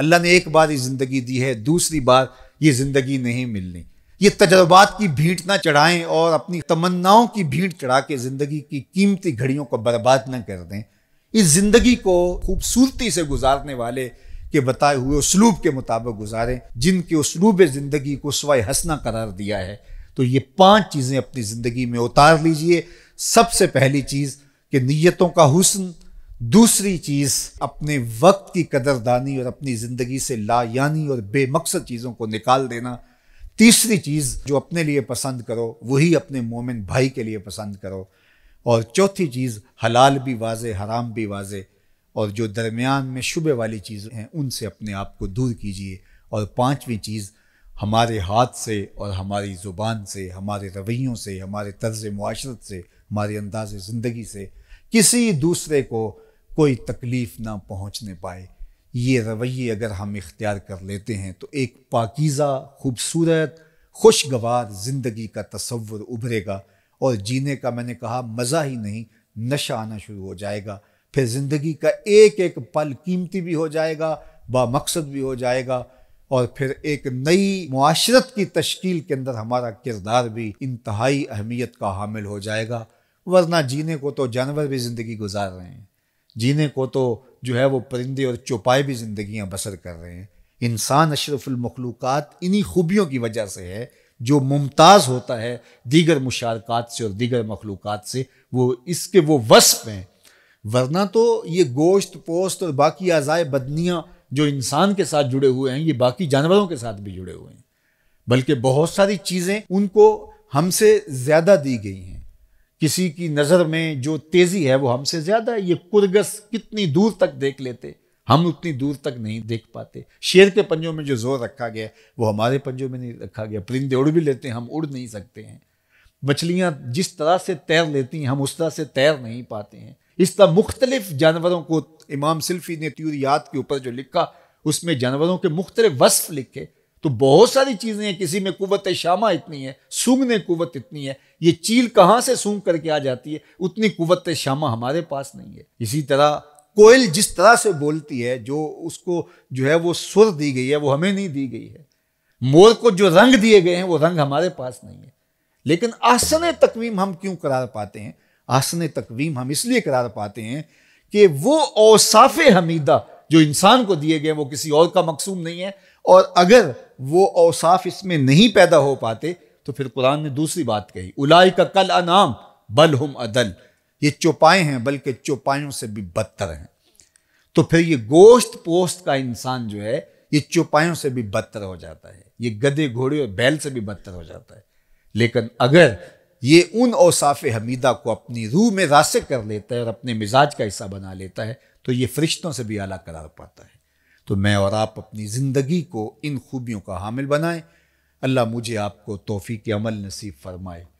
अल्लाह ने एक बार ये ज़िंदगी दी है दूसरी बार ये ज़िंदगी नहीं मिलनी ये तजर्बात की भीट ना चढ़ाएं और अपनी तमन्नाओं की भीट चढ़ा के ज़िंदगी की कीमती घड़ियों को बर्बाद ना कर दें इस ज़िंदगी को खूबसूरती से गुजारने वाले के बताए हुए उसलूब के मुताबिक गुजारें जिनके उसलूब ज़िंदगी को स्वाय हंसना करार दिया है तो ये पांच चीज़ें अपनी ज़िंदगी में उतार लीजिए सबसे पहली चीज़ कि नीयतों का हुस्न दूसरी चीज अपने वक्त की कदरदानी और अपनी जिंदगी से लायानी और बेमकसद चीज़ों को निकाल देना तीसरी चीज़ जो अपने लिए पसंद करो वही अपने मोमिन भाई के लिए पसंद करो और चौथी चीज़ हलाल भी वाज हराम भी वाज़े और जो दरमियान में शुबे वाली चीज़ें हैं उनसे अपने आप को दूर कीजिए और पाँचवीं चीज़ हमारे हाथ से और हमारी ज़ुबान से हमारे रवैयों से हमारे तर्ज माशरत से हमारे अंदाज ज़िंदगी से किसी दूसरे को कोई तकलीफ ना पहुंचने पाए ये रवैये अगर हम इख्तियार कर लेते हैं तो एक पाकिज़ा खूबसूरत खुशगवार ज़िंदगी का तस्वुर उभरेगा और जीने का मैंने कहा मज़ा ही नहीं नशा आना शुरू हो जाएगा फिर ज़िंदगी का एक एक पल कीमती भी हो जाएगा बामकसद भी हो जाएगा और फिर एक नई माशरत की तश्कील के अंदर हमारा किरदार भी इंतहाई अहमियत का हामिल हो जाएगा वरना जीने को तो जानवर भी ज़िंदगी गुजार रहे हैं जीने को तो जो है वो परिंदे और चौपाए भी जिंदगियां बसर कर रहे हैं इंसान अशरफुलमखलूक़ात इन्हीं खूबियों की वजह से है जो मुमताज़ होता है दीगर मुशारक़ात से और दीगर मखलूक़ात से वो इसके वो वस्फ हैं वरना तो ये गोश्त पोस्त और बाकी अज़ाय बदनियाँ जो इंसान के साथ जुड़े हुए हैं ये बाकी जानवरों के साथ भी जुड़े हुए हैं बल्कि बहुत सारी चीज़ें उनको हमसे ज़्यादा दी गई हैं किसी की नज़र में जो तेज़ी है वो हमसे ज़्यादा है ये कुरगस कितनी दूर तक देख लेते हम उतनी दूर तक नहीं देख पाते शेर के पंजों में जो जोर रखा गया वो हमारे पंजों में नहीं रखा गया परिंदे उड़ भी लेते हैं हम उड़ नहीं सकते हैं मछलियाँ जिस तरह से तैर लेती हैं हम उस तरह से तैर नहीं पाते हैं इस तरह मुख्तलिफ जानवरों को इमाम सिल्फी ने त्यूरियात के ऊपर जो लिखा उसमें जानवरों के मुख्तलिफ वस्फ लिखे तो बहुत सारी चीज़ें हैं किसी में कुवत शामा इतनी है सूंघने कुवत इतनी है ये चील कहाँ से सूंघ करके आ जाती है उतनी कुवत शामा हमारे पास नहीं है इसी तरह कोयल जिस तरह से बोलती है जो उसको जो है वो सुर दी गई है वो हमें नहीं दी गई है मोर को जो रंग दिए गए हैं वो रंग हमारे पास नहीं है लेकिन आसन तकवीम हम क्यों करार पाते हैं आसन तकवीम हम इसलिए करार पाते हैं कि वो औसाफ हमीदा जो इंसान को दिए गए वो किसी और का मकसूम नहीं है और अगर वो औसाफ इसमें नहीं पैदा हो पाते तो फिर कुरान ने दूसरी बात कही उलाई का कल अनाम बल हम अदल ये चौपाएँ हैं बल्कि चौपायों से भी बदतर हैं तो फिर ये गोश्त पोस्त का इंसान जो है ये चौपायों से भी बदतर हो जाता है ये गधे घोड़े और बैल से भी बदतर हो जाता है लेकिन अगर ये उन औसाफ हमीदा को अपनी रूह में रास्ते कर लेता है और अपने मिजाज का हिस्सा बना लेता है तो ये फरिश्तों से भी आला करार पाता है तो मैं और आप अपनी ज़िंदगी को इन खूबियों का हामिल बनाएं अल्लाह मुझे आपको तोफ़ी के अमल नसीब फरमाए